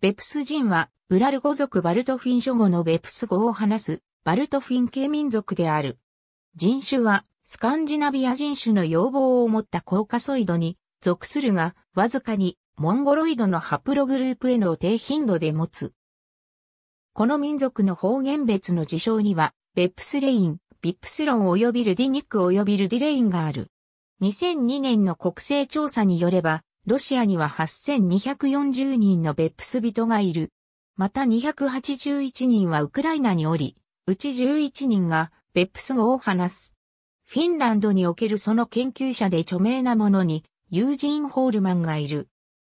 ベプス人は、ウラル語族バルトフィン諸語のベプス語を話す、バルトフィン系民族である。人種は、スカンジナビア人種の要望を持ったコーカソイドに属するが、わずかにモンゴロイドのハプログループへの低頻度で持つ。この民族の方言別の事象には、ベップスレイン、ビップスロン及びルディニック及びルディレインがある。2002年の国勢調査によれば、ロシアには8240人のベップス人がいる。また281人はウクライナにおり、うち11人がベップス語を話す。フィンランドにおけるその研究者で著名なものに、ユージン・ホールマンがいる。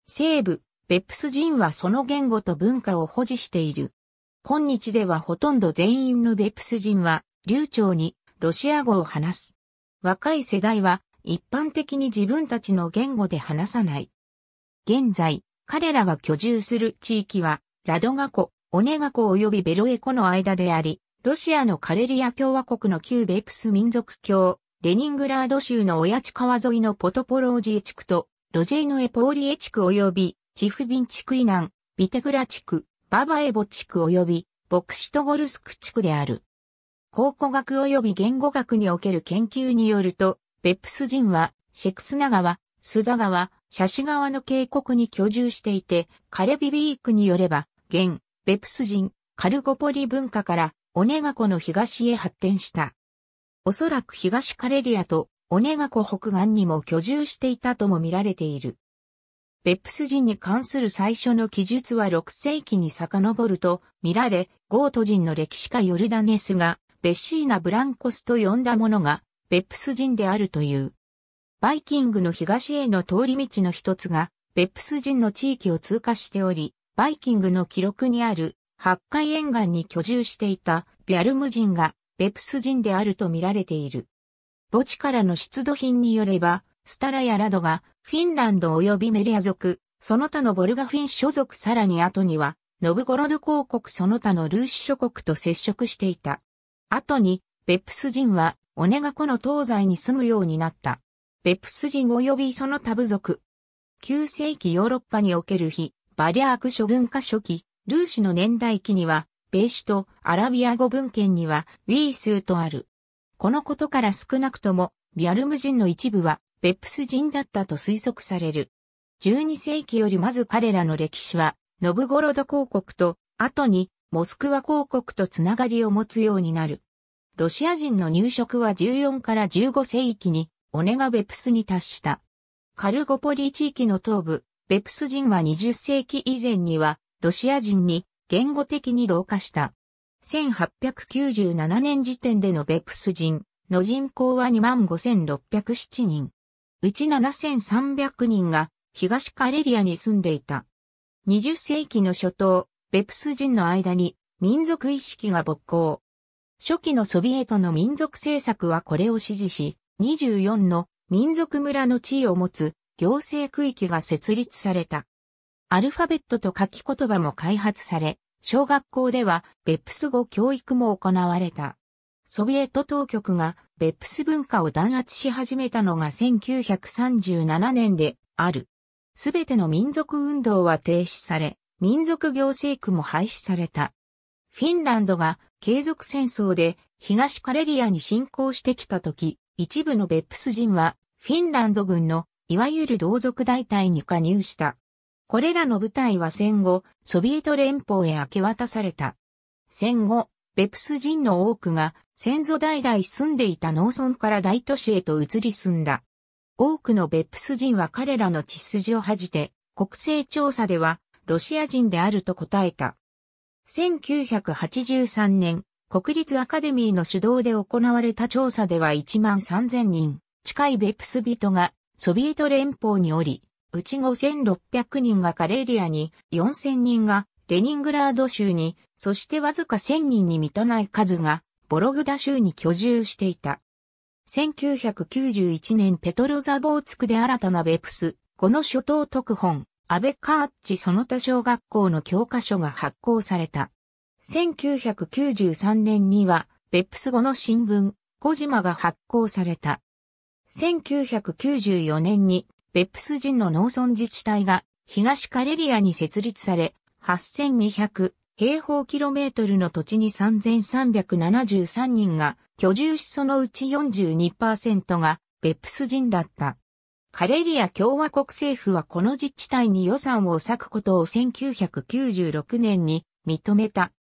西部、ベップス人はその言語と文化を保持している。今日ではほとんど全員のベップス人は、流暢にロシア語を話す。若い世代は一般的に自分たちの言語で話さない。現在、彼らが居住する地域は、ラドガ湖、オネガ湖及びベロエ湖の間であり、ロシアのカレリア共和国の旧ベプス民族郷、レニングラード州の親地川沿いのポトポロージー地区と、ロジェイノエポーリエ地区及び、チフビン地区以南、ビテグラ地区、ババエボ地区及び、ボクシトゴルスク地区である。考古学及び言語学における研究によると、ベプス人は、シェクスナ川、スダ川、ャシ川の渓谷に居住していて、カレビビークによれば、現、ベプス人、カルゴポリ文化から、オネガ湖の東へ発展した。おそらく東カレリアと、オネガ湖北岸にも居住していたとも見られている。ベプス人に関する最初の記述は6世紀に遡ると見られ、ゴート人の歴史家ヨルダネスが、ベッシーナ・ブランコスと呼んだものが、ベプス人であるという。バイキングの東への通り道の一つが、ベップス人の地域を通過しており、バイキングの記録にある、八海沿岸に居住していたビャルム人が、ベップス人であると見られている。墓地からの出土品によれば、スタラやラドが、フィンランド及びメリア族、その他のボルガフィン諸族さらに後には、ノブゴロド公国その他のルーシ諸国と接触していた。後に、ベップス人は、オネガ湖の東西に住むようになった。ベプス人及びその他部族。9世紀ヨーロッパにおける非、バリアーク諸文化初期、ルーシの年代記には、ベーシュとアラビア語文献には、ウィースーとある。このことから少なくとも、ビアルム人の一部は、ベプス人だったと推測される。12世紀よりまず彼らの歴史は、ノブゴロド公国と、後に、モスクワ公国とつながりを持つようになる。ロシア人の入植は14から15世紀にオネがベプスに達した。カルゴポリ地域の東部、ベプス人は20世紀以前には、ロシア人に言語的に同化した。1897年時点でのベプス人の人口は25,607人。うち7,300人が東カレリアに住んでいた。20世紀の初頭、ベプス人の間に民族意識が勃興。初期のソビエトの民族政策はこれを支持し、24の民族村の地位を持つ行政区域が設立された。アルファベットと書き言葉も開発され、小学校ではベップス語教育も行われた。ソビエト当局がベップス文化を弾圧し始めたのが1937年である。すべての民族運動は停止され、民族行政区も廃止された。フィンランドが継続戦争で東カレリアに侵攻してきた時、一部のベップス人は、フィンランド軍の、いわゆる同族大隊に加入した。これらの部隊は戦後、ソビエト連邦へ明け渡された。戦後、ベプス人の多くが先祖代々住んでいた農村から大都市へと移り住んだ。多くのベプス人は彼らの血筋を恥じて、国勢調査ではロシア人であると答えた。1983年、国立アカデミーの主導で行われた調査では1万3000人近いベプス人がソビエト連邦におり、うち5600人がカレーリアに、4000人がレニングラード州に、そしてわずか1000人に満たない数がボログダ州に居住していた。1991年ペトロザボーツクで新たなベプス、この諸島特本、安倍カーッチその他小学校の教科書が発行された。1993年には、ベップス語の新聞、小島が発行された。1994年に、ベップス人の農村自治体が、東カレリアに設立され、8200平方キロメートルの土地に3373人が居住しそのうち42%がベップス人だった。カレリア共和国政府はこの自治体に予算を割くことを1996年に認めた。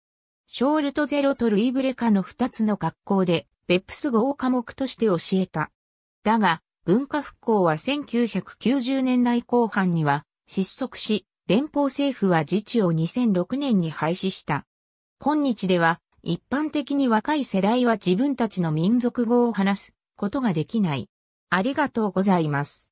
ショールトゼロとルイブレカの二つの学校で、ベップス号科目として教えた。だが、文化復興は1990年代後半には失速し、連邦政府は自治を2006年に廃止した。今日では、一般的に若い世代は自分たちの民族語を話すことができない。ありがとうございます。